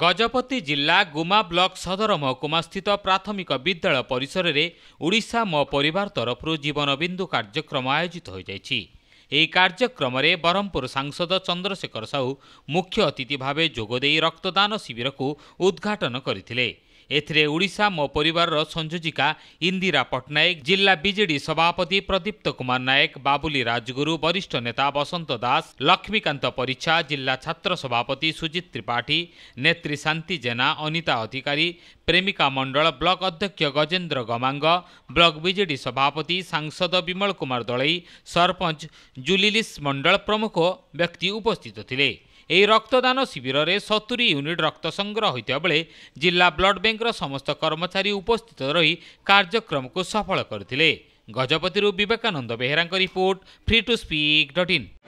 ଗଜପତି ଜିଲ୍ଲା ଗୁମା ବ୍ଲକ ସଦର ମହକୁମାସ୍ଥିତ ପ୍ରାଥମିକ ବିଦ୍ୟାଳୟ ପରିସରରେ ଓଡ଼ିଶା ମୋ ପରିବାର ତରଫରୁ ଜୀବନବିନ୍ଦୁ କାର୍ଯ୍ୟକ୍ରମ ଆୟୋଜିତ ହୋଇଯାଇଛି ଏହି କାର୍ଯ୍ୟକ୍ରମରେ ବରହମପୁର ସାଂସଦ ଚନ୍ଦ୍ରଶେଖର ସାହୁ ମୁଖ୍ୟ ଅତିଥି ଭାବେ ଯୋଗଦେଇ ରକ୍ତଦାନ ଶିବିରକୁ ଉଦ୍ଘାଟନ କରିଥିଲେ एले उस मो परिवार र इंदिरा इन्दिरा पट्टनायक जिल्ला विजेडि सभापति प्रदीप्त कुमार नायक बाबुली राजगुरु वरिष्ठ नेता बसंत दास लक्ष्मीकान्त परि जिल्ला सभापति सुजित त्रिपाठी नेत्री शांति जेना अनिता अधिकारी प्रेमिका मंडल ब्लक अध्यक्ष गजेन्द्र गमांग ब्लक विजेडि सभापति सांसद विमल कुमार दलै सरपंच जुलिलिस मंडल प्रमुख व्यक्ति उपस्थित ले ଏହି ରକ୍ତଦାନ ଶିବିରରେ ସତୁରୀ ୟୁନିଟ୍ ରକ୍ତ ସଂଗ୍ରହ ହୋଇଥିବା ବେଳେ ଜିଲ୍ଲା ବ୍ଲଡ୍ ବ୍ୟାଙ୍କର ସମସ୍ତ କର୍ମଚାରୀ ଉପସ୍ଥିତ ରହି କାର୍ଯ୍ୟକ୍ରମକୁ ସଫଳ କରିଥିଲେ ଗଜପତିରୁ ବିବେକାନନ୍ଦ ବେହେରାଙ୍କ report free to speak dot in